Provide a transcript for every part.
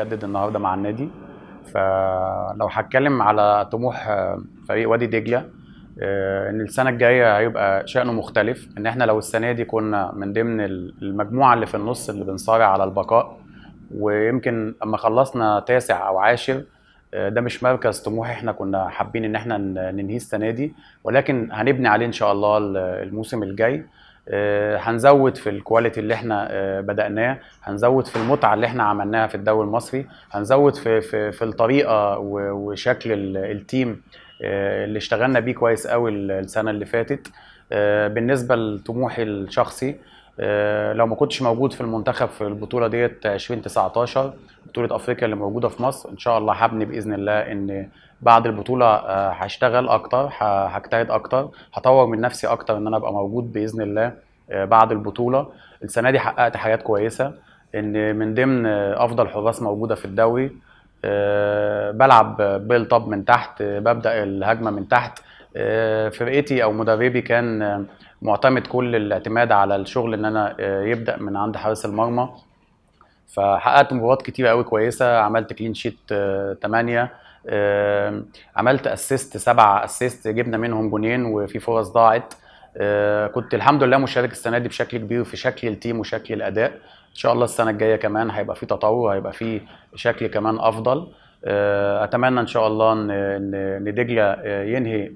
مجدد النهارده مع النادي فلو هتكلم على طموح آه، فريق وادي دجله آه، ان السنه الجايه هيبقى شانه مختلف ان احنا لو السنه دي كنا من ضمن المجموعه اللي في النص اللي بنصارع على البقاء ويمكن اما خلصنا تاسع او عاشر آه، ده مش مركز طموح احنا كنا حابين ان احنا ننهيه السنه دي ولكن هنبني عليه ان شاء الله الموسم الجاي آه، هنزود في الكواليتي اللي احنا آه، بدأناه هنزود في المتعة اللي احنا عملناها في الدوري المصري هنزود في, في, في الطريقة وشكل التيم آه، اللي اشتغلنا بيه كويس قوي السنة اللي فاتت بالنسبة لطموحي الشخصي لو ما كنتش موجود في المنتخب في البطولة ديت 2019 بطوله افريقيا اللي موجوده في مصر ان شاء الله هبني باذن الله ان بعد البطوله آه، هشتغل اكتر هجتهد اكتر هطور من نفسي اكتر ان انا ابقى موجود باذن الله آه، بعد البطوله السنه دي حققت حاجات كويسه ان من ضمن آه، افضل حراس موجوده في الدوري بلعب بيل طب من تحت ببدا الهجمه من تحت فرقتي او مدربي كان معتمد كل الاعتماد على الشغل ان انا يبدا من عند حارس المرمى فحققت مباريات كتيره قوي كويسه عملت كلين شيت 8 عملت اسيست سبعة اسيست جبنا منهم جونين وفي فرص ضاعت آه، كنت الحمد لله مشارك السنه دي بشكل كبير في شكل التيم وشكل الاداء ان شاء الله السنه الجايه كمان هيبقى في تطور هيبقى في شكل كمان افضل آه، اتمنى ان شاء الله ان دجله آه، ينهي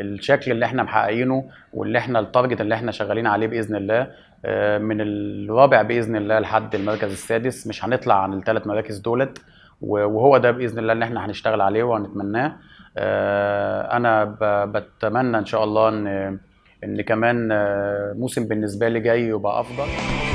الشكل اللي احنا محققينه واللي احنا التارجت اللي احنا شغالين عليه باذن الله آه، من الرابع باذن الله لحد المركز السادس مش هنطلع عن الثلاث مراكز دولت وهو ده باذن الله اللي احنا هنشتغل عليه وهنتمناه آه، انا بتمنى ان شاء الله ان ان كمان آه، موسم بالنسبه لي جاي يبقى افضل